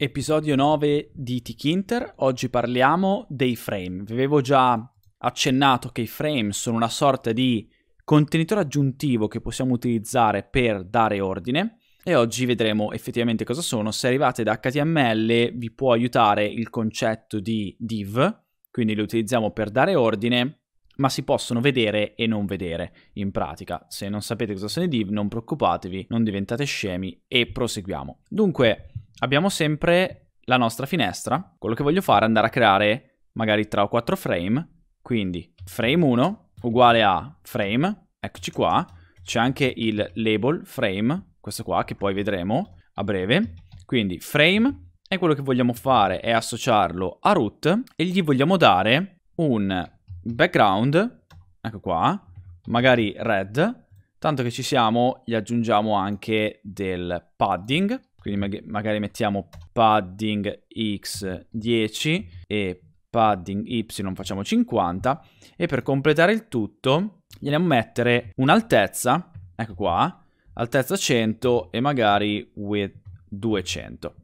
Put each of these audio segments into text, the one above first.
Episodio 9 di Tikinter, oggi parliamo dei frame. Vi avevo già accennato che i frame sono una sorta di contenitore aggiuntivo che possiamo utilizzare per dare ordine e oggi vedremo effettivamente cosa sono. Se arrivate da HTML vi può aiutare il concetto di div, quindi li utilizziamo per dare ordine, ma si possono vedere e non vedere in pratica. Se non sapete cosa sono i div non preoccupatevi, non diventate scemi e proseguiamo. Dunque abbiamo sempre la nostra finestra. Quello che voglio fare è andare a creare magari 3 o 4 frame, quindi frame 1 uguale a frame, eccoci qua, c'è anche il label frame, questo qua che poi vedremo a breve, quindi frame e quello che vogliamo fare è associarlo a root e gli vogliamo dare un background, ecco qua, magari red, tanto che ci siamo gli aggiungiamo anche del padding quindi mag magari mettiamo padding x 10 e padding y facciamo 50 e per completare il tutto gli andiamo a mettere un'altezza, ecco qua, altezza 100 e magari width 200.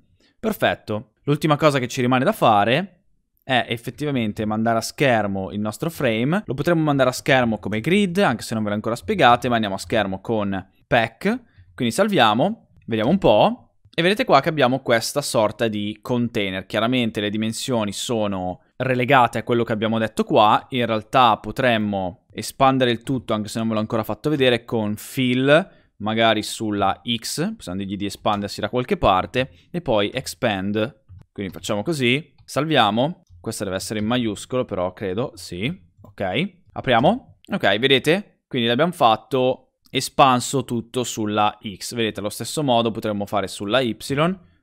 Perfetto. L'ultima cosa che ci rimane da fare è effettivamente mandare a schermo il nostro frame. Lo potremmo mandare a schermo come grid, anche se non ve l'ho ancora spiegate, ma andiamo a schermo con pack. Quindi salviamo, vediamo un po'. E vedete qua che abbiamo questa sorta di container. Chiaramente le dimensioni sono relegate a quello che abbiamo detto qua. In realtà potremmo espandere il tutto, anche se non ve l'ho ancora fatto vedere, con fill, magari sulla X, possiamo dirgli di espandersi da qualche parte, e poi expand. Quindi facciamo così, salviamo. Questa deve essere in maiuscolo però, credo, sì. Ok, apriamo. Ok, vedete? Quindi l'abbiamo fatto espanso tutto sulla x. Vedete, allo stesso modo potremmo fare sulla y,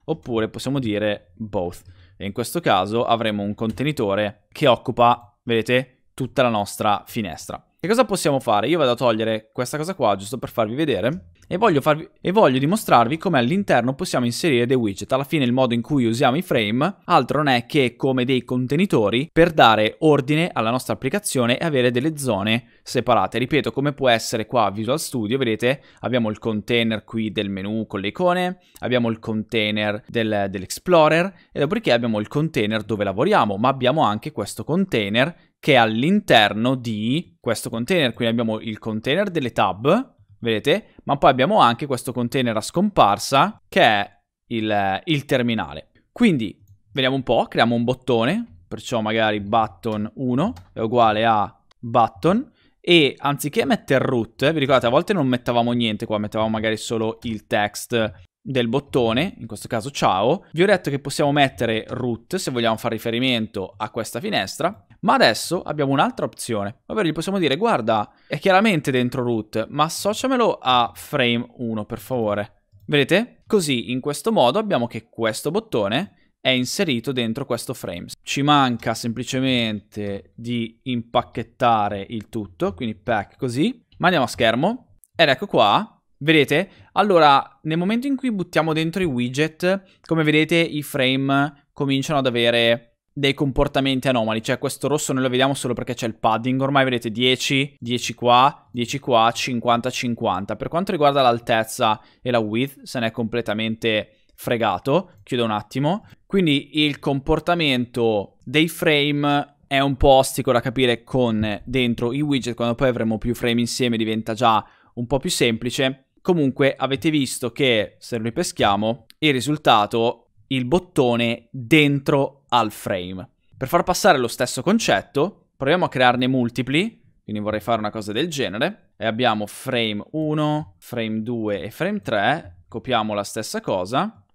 oppure possiamo dire both. E in questo caso avremo un contenitore che occupa, vedete, tutta la nostra finestra. Che cosa possiamo fare? Io vado a togliere questa cosa qua, giusto per farvi vedere e voglio, farvi, e voglio dimostrarvi come all'interno possiamo inserire dei widget. Alla fine il modo in cui usiamo i frame altro non è che come dei contenitori per dare ordine alla nostra applicazione e avere delle zone separate. Ripeto, come può essere qua Visual Studio, vedete, abbiamo il container qui del menu con le icone, abbiamo il container del, dell'Explorer e dopodiché abbiamo il container dove lavoriamo, ma abbiamo anche questo container che è all'interno di questo container, quindi abbiamo il container delle tab, vedete? Ma poi abbiamo anche questo container a scomparsa che è il, eh, il terminale. Quindi, vediamo un po', creiamo un bottone, perciò magari button 1 è uguale a button e anziché mettere root, eh, vi ricordate a volte non mettavamo niente qua, mettevamo magari solo il text del bottone, in questo caso ciao, vi ho detto che possiamo mettere root se vogliamo fare riferimento a questa finestra ma adesso abbiamo un'altra opzione, ovvero gli possiamo dire guarda è chiaramente dentro root, ma associamelo a frame 1 per favore. Vedete? Così in questo modo abbiamo che questo bottone è inserito dentro questo frame. Ci manca semplicemente di impacchettare il tutto, quindi pack così. Ma andiamo a schermo ed ecco qua Vedete? Allora, nel momento in cui buttiamo dentro i widget, come vedete i frame cominciano ad avere dei comportamenti anomali, cioè questo rosso noi lo vediamo solo perché c'è il padding, ormai vedete 10, 10 qua, 10 qua, 50, 50. Per quanto riguarda l'altezza e la width se ne è completamente fregato, chiudo un attimo. Quindi il comportamento dei frame è un po' ostico da capire con dentro i widget, quando poi avremo più frame insieme diventa già un po' più semplice. Comunque avete visto che se lo ripeschiamo il risultato, il bottone dentro al frame. Per far passare lo stesso concetto, proviamo a crearne multipli, quindi vorrei fare una cosa del genere, e abbiamo frame 1, frame 2 e frame 3, copiamo la stessa cosa,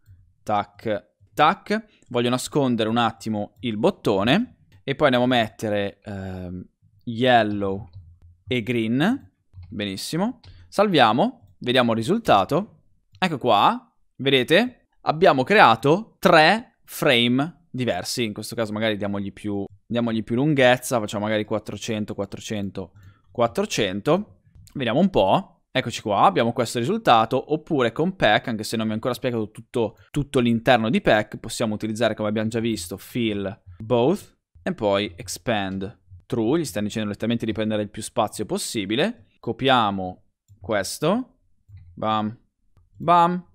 tac, tac, voglio nascondere un attimo il bottone, e poi andiamo a mettere eh, yellow e green, benissimo, salviamo, vediamo il risultato, ecco qua, vedete, abbiamo creato tre frame diversi, in questo caso magari diamogli più, diamogli più lunghezza, facciamo magari 400, 400, 400, vediamo un po'. Eccoci qua, abbiamo questo risultato, oppure con pack, anche se non mi ha ancora spiegato tutto, tutto l'interno di pack, possiamo utilizzare, come abbiamo già visto, fill both e poi expand true, gli stiamo dicendo letteralmente di prendere il più spazio possibile. Copiamo questo, bam, bam,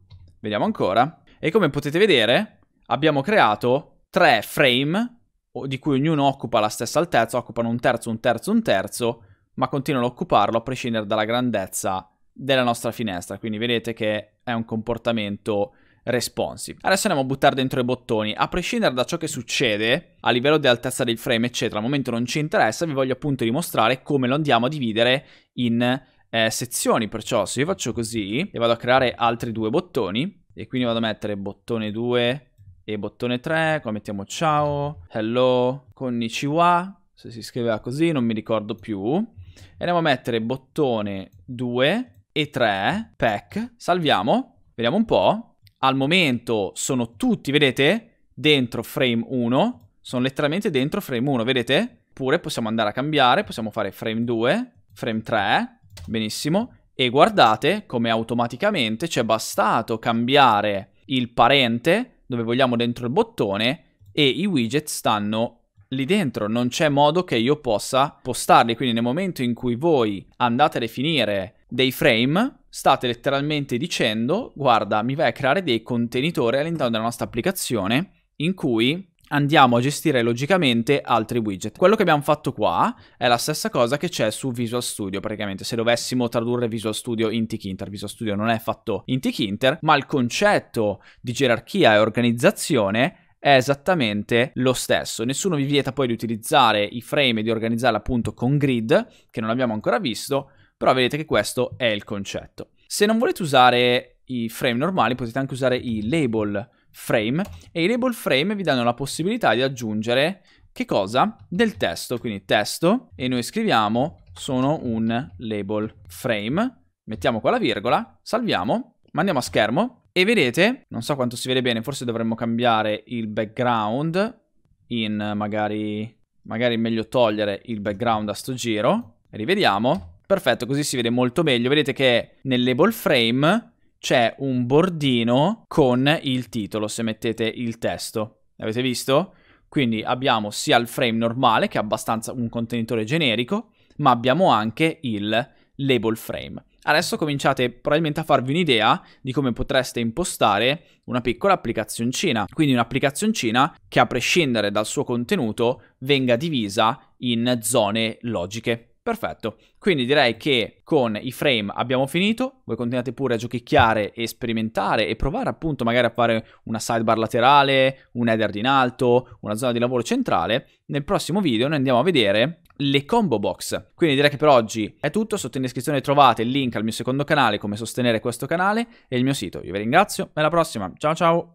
vediamo ancora. E come potete vedere, abbiamo creato tre frame, di cui ognuno occupa la stessa altezza, occupano un terzo, un terzo, un terzo, ma continuano a occuparlo a prescindere dalla grandezza della nostra finestra. Quindi vedete che è un comportamento responsive. Adesso andiamo a buttare dentro i bottoni. A prescindere da ciò che succede, a livello di altezza del frame, eccetera, al momento non ci interessa, vi voglio appunto dimostrare come lo andiamo a dividere in eh, sezioni. Perciò se io faccio così e vado a creare altri due bottoni, e quindi vado a mettere bottone 2 e bottone 3, qua mettiamo ciao, hello, konnichiwa, se si scriveva così non mi ricordo più. E andiamo a mettere bottone 2 e 3, pack, salviamo, vediamo un po'. Al momento sono tutti, vedete, dentro frame 1, sono letteralmente dentro frame 1, vedete? Oppure possiamo andare a cambiare, possiamo fare frame 2, frame 3, benissimo. E guardate come automaticamente ci è bastato cambiare il parente dove vogliamo dentro il bottone e i widget stanno lì dentro, non c'è modo che io possa postarli, quindi nel momento in cui voi andate a definire dei frame, state letteralmente dicendo guarda mi vai a creare dei contenitori all'interno della nostra applicazione in cui andiamo a gestire logicamente altri widget. Quello che abbiamo fatto qua è la stessa cosa che c'è su Visual Studio, praticamente se dovessimo tradurre Visual Studio in Tkinter. Visual Studio non è fatto in Tkinter, ma il concetto di gerarchia e organizzazione è esattamente lo stesso. Nessuno vi vieta poi di utilizzare i frame e di organizzarli appunto con grid, che non abbiamo ancora visto, però vedete che questo è il concetto. Se non volete usare i frame normali potete anche usare i label frame e i label frame vi danno la possibilità di aggiungere che cosa? Del testo, quindi testo e noi scriviamo sono un label frame, mettiamo qua la virgola, salviamo, mandiamo a schermo e vedete, non so quanto si vede bene, forse dovremmo cambiare il background in magari magari meglio togliere il background a sto giro. Rivediamo. Perfetto, così si vede molto meglio. Vedete che nel label frame c'è un bordino con il titolo, se mettete il testo. Avete visto? Quindi abbiamo sia il frame normale, che è abbastanza un contenitore generico, ma abbiamo anche il label frame. Adesso cominciate probabilmente a farvi un'idea di come potreste impostare una piccola applicazioncina, quindi un'applicazioncina che a prescindere dal suo contenuto venga divisa in zone logiche. Perfetto, quindi direi che con i frame abbiamo finito, voi continuate pure a giochicchiare e sperimentare e provare appunto magari a fare una sidebar laterale, un header in alto, una zona di lavoro centrale. Nel prossimo video noi andiamo a vedere le combo box. Quindi direi che per oggi è tutto, sotto in descrizione trovate il link al mio secondo canale, come sostenere questo canale e il mio sito. Io vi ringrazio, alla prossima, ciao ciao!